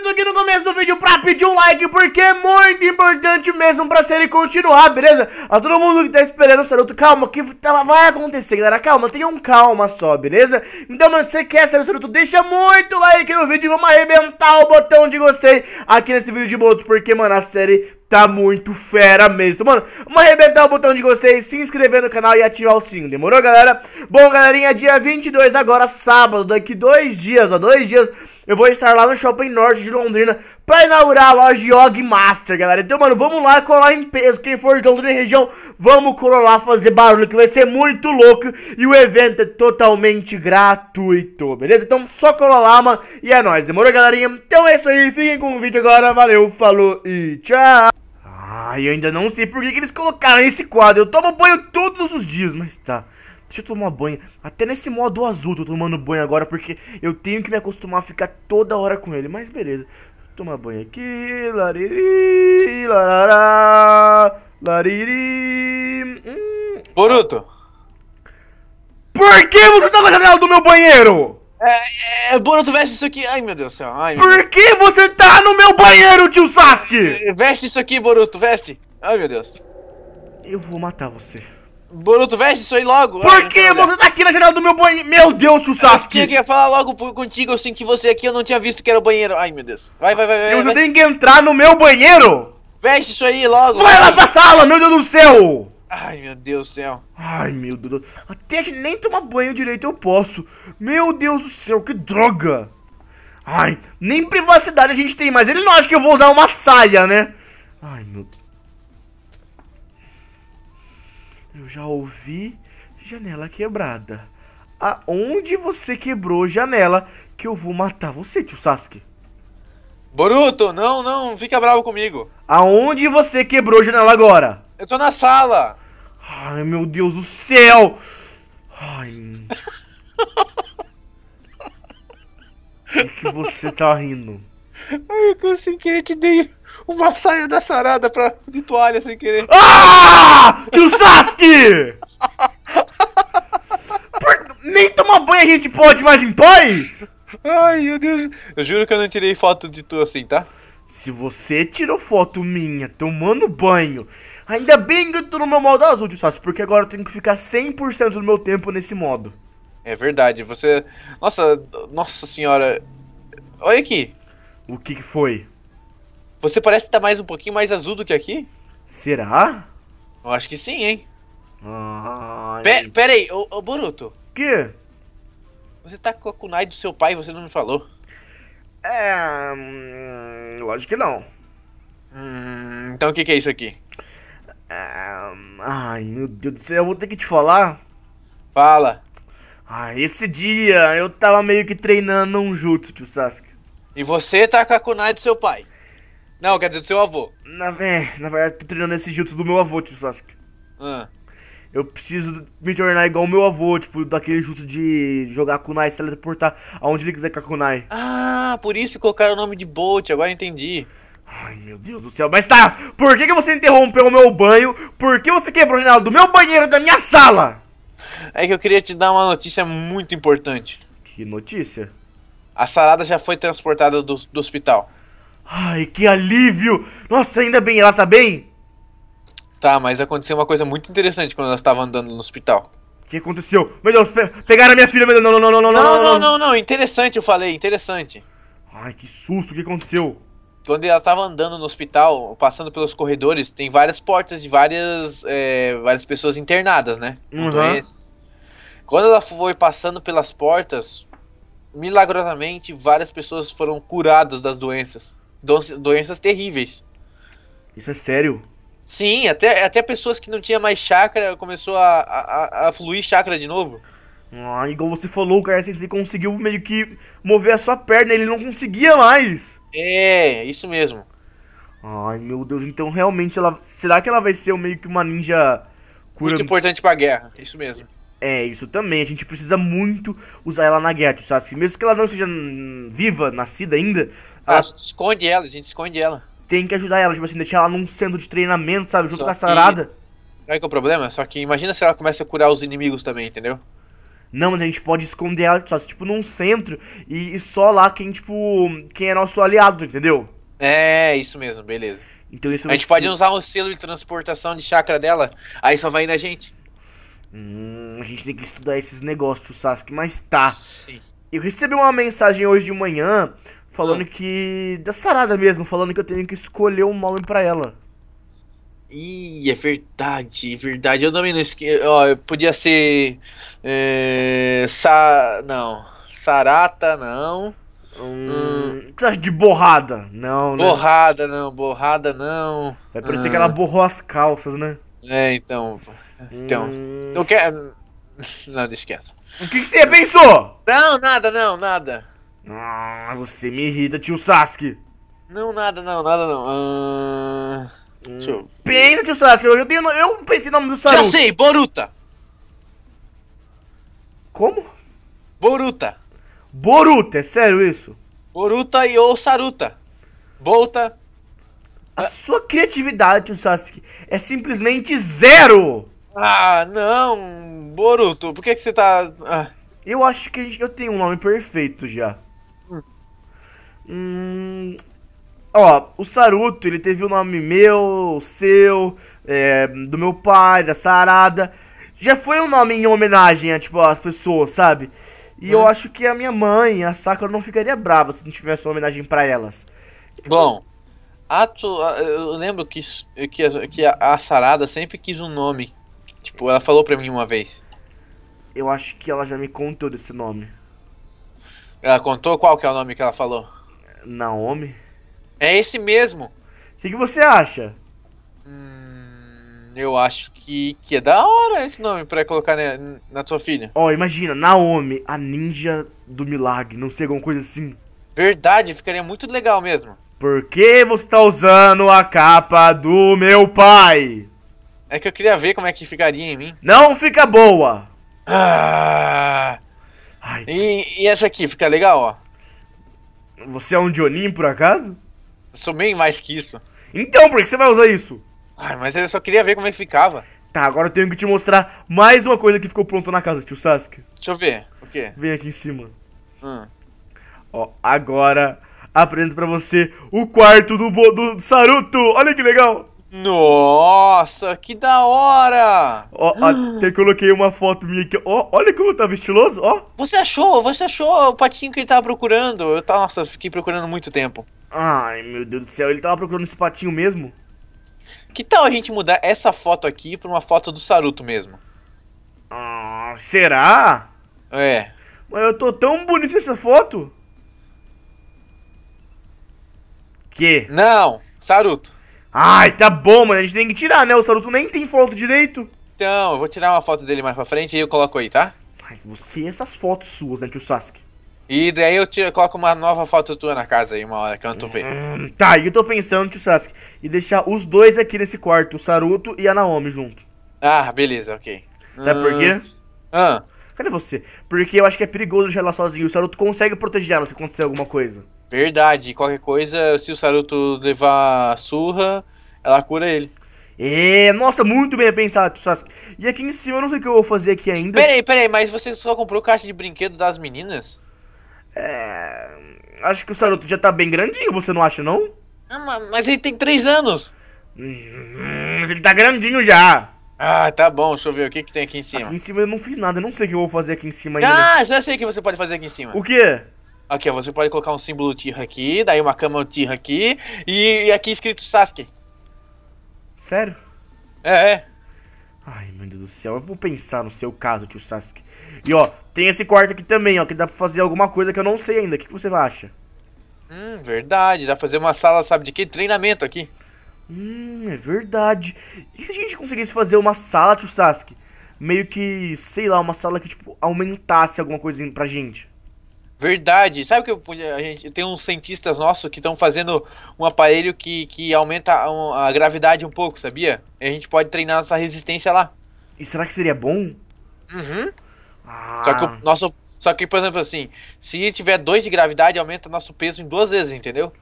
conteúdo aqui no começo do vídeo pra pedir um like, porque é muito importante mesmo pra série continuar, beleza? A todo mundo que tá esperando o Saruto, calma, que tá, vai acontecer, galera, calma, tenha um calma só, beleza? Então, mano, se você quer ser o Saruto, deixa muito like no vídeo e vamos arrebentar o botão de gostei aqui nesse vídeo de moto, porque, mano, a série tá muito fera mesmo. Mano, vamos arrebentar o botão de gostei, se inscrever no canal e ativar o sininho, demorou, galera? Bom, galerinha, dia 22 agora, sábado, daqui dois dias, ó, dois dias, eu vou estar lá no Shopping Norte de Londrina pra inaugurar a loja Yog Master, galera. Então, mano, vamos lá colar em peso. Quem for de Londrina e região, vamos colar lá fazer barulho, que vai ser muito louco. E o evento é totalmente gratuito, beleza? Então, só colar lá, mano. E é nóis, demorou, galerinha? Então é isso aí. Fiquem com o vídeo agora. Valeu, falou e tchau. Ah, eu ainda não sei por que, que eles colocaram esse quadro. Eu tomo banho todos os dias, mas tá. Deixa eu tomar banho. Até nesse modo azul tô tomando banho agora, porque eu tenho que me acostumar a ficar toda hora com ele. Mas beleza. Tomar banho aqui. Lariri, larará, lariri. Hum. Boruto. Por que você tá com a janela do meu banheiro? É, é, Boruto, veste isso aqui. Ai, meu Deus do céu. Ai, Por Deus. que você tá no meu banheiro, tio Sasuke? Veste isso aqui, Boruto, veste. Ai, meu Deus. Eu vou matar você. Boruto, veste isso aí logo. Por ah, que você né? tá aqui na janela do meu banheiro? Meu Deus, Sasuke. Eu tinha que falar logo contigo, assim, eu senti você aqui, eu não tinha visto que era o banheiro. Ai, meu Deus. Vai, vai, vai. vai eu tenho que entrar no meu banheiro? Veste isso aí logo. Vai lá ah. pra sala, meu Deus do céu. Ai, meu Deus do céu. Ai, meu Deus. Até nem tomar banho direito eu posso. Meu Deus do céu, que droga. Ai, nem privacidade a gente tem Mas Ele não acha que eu vou usar uma saia, né? Ai, meu Deus. Eu já ouvi janela quebrada. Aonde você quebrou janela que eu vou matar você, tio Sasuke? Boruto, não, não, fica bravo comigo. Aonde você quebrou janela agora? Eu tô na sala. Ai, meu Deus do céu. Ai. que, que você tá rindo? Ai, eu consegui, eu te dei uma saia da sarada pra, de toalha sem querer. Ah! Tio Sasuke! Por... Nem tomar banho a gente pode mais em paz? Ai, meu Deus. Eu juro que eu não tirei foto de tu assim, tá? Se você tirou foto minha tomando banho, ainda bem que eu tô no meu modo azul, tio Sasuke, porque agora eu tenho que ficar 100% do meu tempo nesse modo. É verdade, você... Nossa, nossa senhora... Olha aqui. O que, que foi? Você parece estar tá mais um pouquinho mais azul do que aqui? Será? Eu acho que sim, hein? Ah, pera aí, ô, ô Boruto. Que? Você tá com a kunai do seu pai e você não me falou. É. lógico hum, que não. Hum, então o que, que, é isso aqui? É, ai, meu Deus do céu, eu vou ter que te falar. Fala. Ah, esse dia eu tava meio que treinando um jutsu, tio Sasuke. E você tá com a kunai do seu pai? Não, quer dizer, do seu avô. Na, é, na verdade, tô treinando esses jutsu do meu avô, tio Sasuke. Ah. Eu preciso me tornar igual o meu avô, tipo, daquele jutsu de jogar kunai, se teleportar aonde ele quiser com a kunai. Ah, por isso colocaram o nome de Bolt, agora entendi. Ai, meu Deus do céu, mas tá, por que, que você interrompeu o meu banho? Por que você quebrou a janela do meu banheiro da minha sala? É que eu queria te dar uma notícia muito importante. Que notícia? A salada já foi transportada do, do hospital. Ai, que alívio! Nossa, ainda bem, ela tá bem? Tá, mas aconteceu uma coisa muito interessante quando ela estava andando no hospital. O que aconteceu? Meu Deus, pegaram a minha filha, meu Deus, não, não, não, não, não, não, não, não, não, interessante eu falei, interessante. Ai, que susto, o que aconteceu? Quando ela estava andando no hospital, passando pelos corredores, tem várias portas de várias, é, várias pessoas internadas, né? Uhum. Quando ela foi passando pelas portas, milagrosamente várias pessoas foram curadas das doenças do, doenças terríveis. Isso é sério? Sim, até, até pessoas que não tinham mais chakra começou a, a, a fluir chakra de novo. Ah, igual você falou, o cara SSC assim, conseguiu meio que mover a sua perna, ele não conseguia mais. É, isso mesmo. Ai, meu Deus, então realmente ela. Será que ela vai ser meio que uma ninja cura? Muito importante pra guerra, isso mesmo. É, isso também. A gente precisa muito usar ela na Guerra, sabe? Assim, mesmo que ela não seja hum, viva, nascida ainda. Ela... gente esconde ela, a gente esconde ela. Tem que ajudar ela, tipo assim, deixar ela num centro de treinamento, sabe? Junto Só com a Sarada. Que... Sabe que é o problema? Só que imagina se ela começa a curar os inimigos também, entendeu? Não, mas a gente pode esconder ela, só tipo, num centro e, e, só lá quem, tipo, quem é nosso aliado, entendeu? É, isso mesmo, beleza. Então isso A gente pode usar um selo de transportação de chakra dela, aí só vai indo a gente. Hum, a gente tem que estudar esses negócios, Sasuke, mas tá. Sim. Eu recebi uma mensagem hoje de manhã falando ah. que. da Sarada mesmo, falando que eu tenho que escolher um nome para ela. Ih, é verdade, é verdade. Eu também não esqueci. Ó, podia ser. É, sa. Não. Sarata, não. Hum, hum. O que você acha de borrada? Não, né? Borrada, não, borrada não. Vai parecer hum. que ela borrou as calças, né? É, então. Então, hum... quero. É- não, deixa quieto. O que, que, você pensou? Não, nada, não, nada. Ah, você me irrita, tio Sasuke. Não, nada, não, nada, não. Uh... Hum. Pensa, tio Sasuke, eu, tenho, eu pensei no nome do Sasuke Já sei, Boruta. Como? Boruta. Boruta, é sério isso? Boruta e ou Saruta. Bolta. A sua criatividade, tio Sasuke, é simplesmente zero! Ah, não, Boruto, por que, que você tá. Ah. Eu acho que eu tenho um nome perfeito já. Hum. hum. Ó, o Saruto, ele teve o um nome meu, seu, é, do meu pai, da Sarada. Já foi um nome em homenagem a, tipo, as pessoas, sabe? E hum. eu acho que a minha mãe, a Sakura, não ficaria brava se não tivesse uma homenagem para elas. Bom, ato, ah, eu lembro que, que, que a, a Sarada sempre quis um nome Tipo, ela falou pra mim uma vez. Eu acho que ela já me contou desse nome. Ela contou qual que é o nome que ela falou? Naomi? É esse mesmo. O que, que, você acha? Hum, eu acho que, que é da hora esse nome pra colocar na, na sua filha. Ó, oh, imagina, Naomi, a ninja do milagre, não sei, alguma coisa assim. Verdade, ficaria muito legal mesmo. Por que você tá usando a capa do meu pai? É que eu queria ver como é que ficaria em mim. Não fica boa! Ah. Ai, e, e, essa aqui, fica legal, ó. Você é um Dionim, por acaso? Eu sou bem mais que isso. Então, por que você vai usar isso? Ai, mas eu só queria ver como é que ficava. Tá, agora eu tenho que te mostrar mais uma coisa que ficou pronta na casa, tio Sasuke. Deixa eu ver, o quê? Vem aqui em cima. Hum. Ó, agora apresento pra você o quarto do, do Saruto. Olha que legal. Nossa, que da hora! Ó, até coloquei uma foto minha aqui. Ó, olha como eu tá tava estiloso, ó. Você achou, você achou o patinho que ele tava procurando. Eu tava, nossa, fiquei procurando muito tempo. Ai, meu Deus do céu, ele tava procurando esse patinho mesmo? Que tal a gente mudar essa foto aqui pra uma foto do Saruto mesmo? Ah, será? É. Mas eu tô tão bonito nessa foto. Que? Não, Saruto. Ai, tá bom, mano. A gente tem que tirar, né? O Saruto nem tem foto direito. Então, eu vou tirar uma foto dele mais pra frente e eu coloco aí, tá? Ai, você e essas fotos suas, né, tio Sasuke? E daí eu, tiro, eu coloco uma nova foto tua na casa aí, uma hora que eu não tô vendo. Hum, tá, e eu tô pensando, tio Sasuke, e deixar os dois aqui nesse quarto, o Saruto e a Naomi junto. Ah, beleza, ok. Sabe hum... por quê? Hum. Ah. Cadê você? Porque eu acho que é perigoso deixar ela sozinha. O Saruto consegue proteger ela se acontecer alguma coisa. Verdade, qualquer coisa, se o Saruto levar surra, ela cura ele. É, nossa, muito bem pensado, Sasuke. E aqui em cima eu não sei o que eu vou fazer aqui ainda. Peraí, peraí, mas você só comprou caixa de brinquedo das meninas? É. Acho que o Saruto já tá bem grandinho, você não acha, não? Ah, mas ele tem 3 anos. Hum, mas ele tá grandinho já. Ah, tá bom, deixa eu ver o que, que tem aqui em cima. Aqui em cima eu não fiz nada, eu não sei o que eu vou fazer aqui em cima ainda. Ah, já sei o que você pode fazer aqui em cima. O quê? Aqui, ó, você pode colocar um símbolo Tira aqui, daí uma cama Tira aqui, e, e aqui escrito Sasuke. Sério? É, é. Ai, meu Deus do céu, eu vou pensar no seu caso, tio Sasuke. E ó, tem esse quarto aqui também, ó, que dá pra fazer alguma coisa que eu não sei ainda. O que, que você acha? Hum, verdade, dá pra fazer uma sala, sabe de quê? Treinamento aqui. Hum, é verdade. E se a gente conseguisse fazer uma sala, tio Sasuke? Meio que, sei lá, uma sala que, tipo, aumentasse alguma coisinha pra gente? Verdade. Sabe que eu, a gente tem uns cientistas nossos que estão fazendo um aparelho que, que aumenta a, a gravidade um pouco, sabia? E a gente pode treinar nossa resistência lá. E será que seria bom? Uhum. Ah. Só que o ah. nosso só que, por exemplo, assim, se tiver dois de gravidade, aumenta nosso peso em duas vezes, entendeu?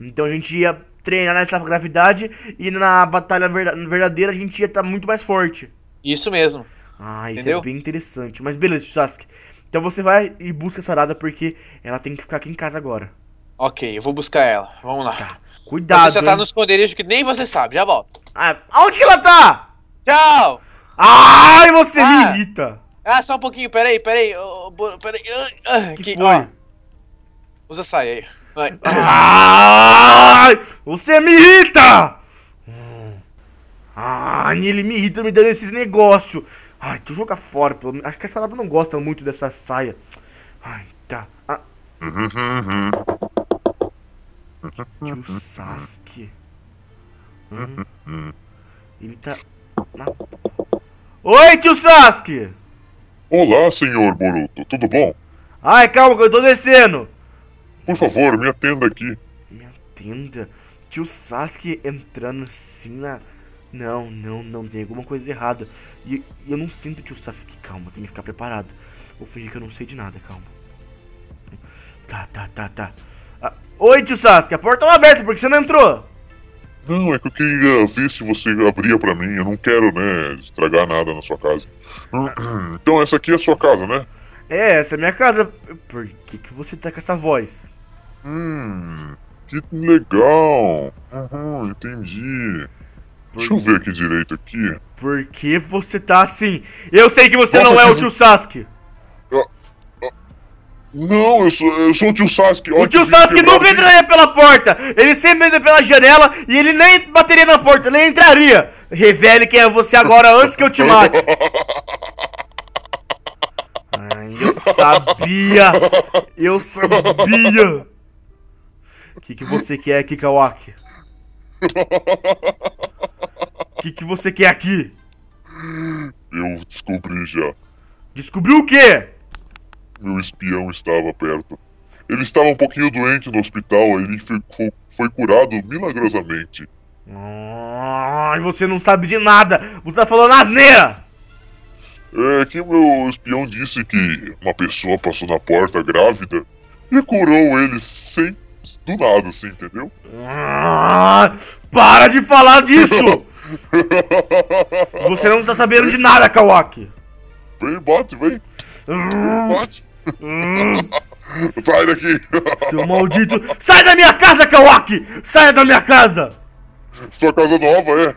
Então a gente ia treinar nessa gravidade e na batalha verdadeira a gente ia estar tá muito mais forte. Isso mesmo. Ah, isso é entendeu? é bem interessante. Mas beleza, Sasuke. Então você vai e busca a Sarada porque ela tem que ficar aqui em casa agora. Ok, eu vou buscar ela. Vamos lá. Tá. Cuidado. Você já tá no esconderijo que nem você sabe, já volto. Ah, aonde que ela tá? Tchau! Ai, você ah. me irrita! Ah, só um pouquinho, peraí, peraí. peraí. Ah, ah, que, que foi? Ó, usa saia aí. Ai, você me irrita! Ah, ele me irrita me dando esses negócios. Ai, tu joga fora. Pelo... Acho que a Sarada não gosta muito dessa saia. Ai, tá. Ah. Uhum, uhum, uhum. Tio Sasuke. Hum. Ele tá. Na... Oi, tio Sasuke! Olá, senhor Boruto, tudo bom? Ai, calma que eu tô descendo! Por favor, me atenda aqui. Me atenda? Tio Sasuke entrando assim na. Não, não, não, tem alguma coisa errada. E eu não sinto tio Sasuke, calma, tem que ficar preparado. Vou fingir que eu não sei de nada, calma. Tá, tá, tá, tá. Ah, oi, tio Sasuke, a porta tava tá aberta, por que você não entrou? Não, é que eu queria ver se você abria pra mim, eu não quero, né, estragar nada na sua casa. Ah. Então essa aqui é a sua casa, né? É, essa é a minha casa. Por que, que você tá com essa voz? Hum, que legal. Uhum, entendi. Deixa eu ver aqui direito aqui. Por que você tá assim? Eu sei que você Nossa, não é o tio Sasuke. Não, eu sou, eu sou o tio Sasuke. Olha o tio Sasuke nunca entraria pela porta. Ele sempre entra pela janela e ele nem bateria na porta, ele entraria. Revele quem é você agora antes que eu te mate. Ai, eu sabia. Eu sabia. O que, que você quer, Kikawaki? que, que você quer aqui? Eu descobri já. Descobriu o quê? Meu espião estava perto. Ele estava um pouquinho doente no hospital, ele foi, foi curado milagrosamente. Ah, e você não sabe de nada! Você tá falando asneira! É que meu espião disse que uma pessoa passou na porta grávida e curou ele sem. do nada, assim, entendeu? Ah, para de falar disso! Você não tá sabendo de nada, Kawaki. Vem, bote, vem. Hum. Bote. Hum. Sai daqui. Seu maldito. Sai da minha casa, Kawaki! Sai da minha casa! Sua casa nova, é?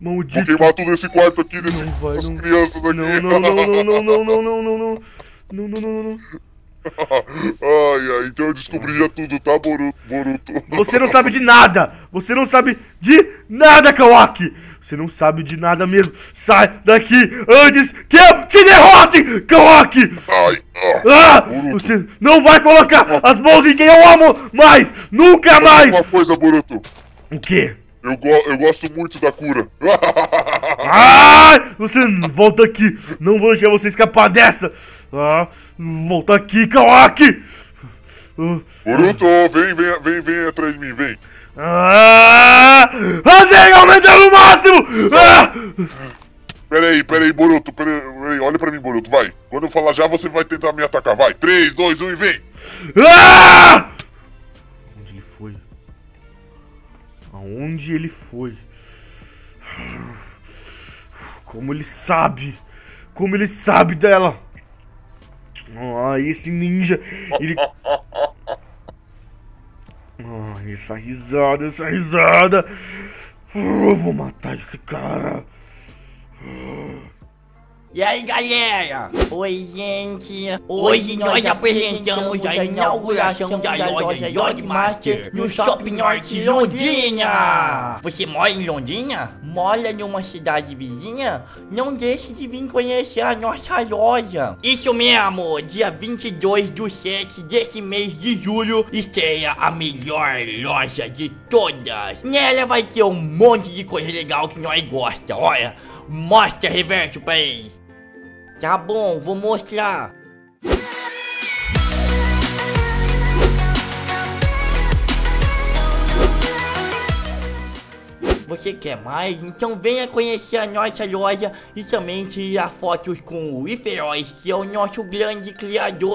Maldito. Vou queimar tudo esse quarto aqui, desse, não vai, essas não... crianças aqui. Não, não, não, não, não, não, não, não, não. Não, não, não, não. ai, ai, então eu descobriria tudo, tá, Boruto? Você não sabe de nada! Você não sabe de nada, Kawaki! Você não sabe de nada mesmo! Sai daqui antes que eu te derrote, Kawaki! Ai, ah, Boruto. você não vai colocar as mãos em quem eu amo mais! Nunca mais! Uma coisa, Boruto. O quê? Eu, go eu gosto muito da cura. Ai! Você volta aqui! Não vou deixar você escapar dessa! Ah, volta aqui, Kawaki! Boruto, vem, vem, vem, vem atrás de mim, vem! Ah! Rasen, aumenta no máximo! Ah! Peraí, peraí, Boruto, peraí, peraí, olha pra mim, Boruto, vai! Quando eu falar já, você vai tentar me atacar, vai! 3, 2, 1 e vem! Ah! Aonde ele foi? Como ele sabe? Como ele sabe dela? Ah, esse ninja, ele... Ah, essa risada, essa risada! Eu vou matar esse cara! E aí galera, oi gente Hoje, Hoje nós, nós apresentamos a inauguração da loja Yogmaster No Shopping Norte Londrina Você mora em Londrina? Mora numa cidade vizinha? Não deixe de vir conhecer a nossa loja Isso mesmo, dia 22 do 7 desse mês de julho Estreia a melhor loja de todas Nela vai ter um monte de coisa legal que nós gostamos. olha Mostra reverso pra eles Tá bom, vou mostrar. você quer mais? Então venha conhecer a nossa loja e também tirar fotos com o Iferóis, que é o nosso grande criador.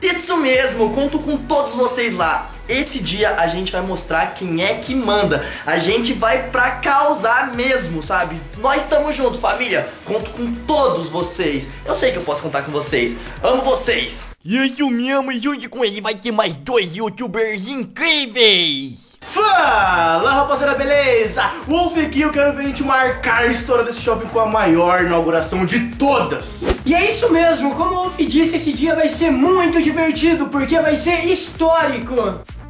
Isso mesmo, conto com todos vocês lá. Esse dia a gente vai mostrar quem é que manda. A gente vai pra causar mesmo, sabe? Nós estamos juntos, família. Conto com todos vocês. Eu sei que eu posso contar com vocês. Amo vocês. Isso mesmo, junto com ele vai ter mais dois youtubers incríveis. Fala rapaziada, beleza? Wolf aqui, eu quero ver a gente marcar a história desse shopping com a maior inauguração de todas E é isso mesmo, como o Wolf disse, esse dia vai ser muito divertido Porque vai ser histórico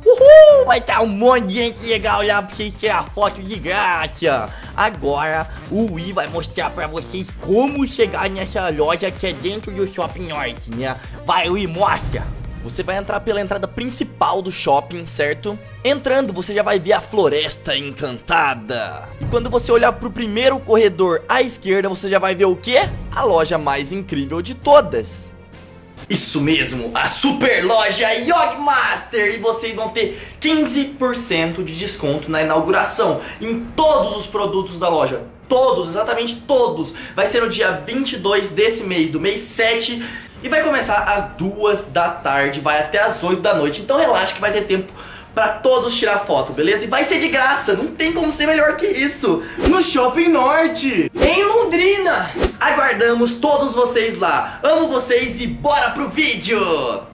Uhul, vai estar tá um monte de gente legal lá pra vocês tirar foto de graça. Agora, o Wii vai mostrar pra vocês como chegar nessa loja que é dentro do Shopping Norte, né? Vai, Wii, mostra! Você vai entrar pela entrada principal do shopping, certo? Entrando, você já vai ver a floresta encantada. E quando você olhar para o primeiro corredor à esquerda, você já vai ver o quê? A loja mais incrível de todas. Isso mesmo, a super loja Yogmaster! E vocês vão ter 15% de desconto na inauguração em todos os produtos da loja. Todos, exatamente todos. Vai ser no dia 22 desse mês, do mês 7 e vai começar às duas da tarde, vai até às 8 da noite. Então relaxa que vai ter tempo para todos tirar foto, beleza? E vai ser de graça, não tem como ser melhor que isso. No Shopping Norte, em Londrina. Aguardamos todos vocês lá. Amo vocês e bora pro vídeo.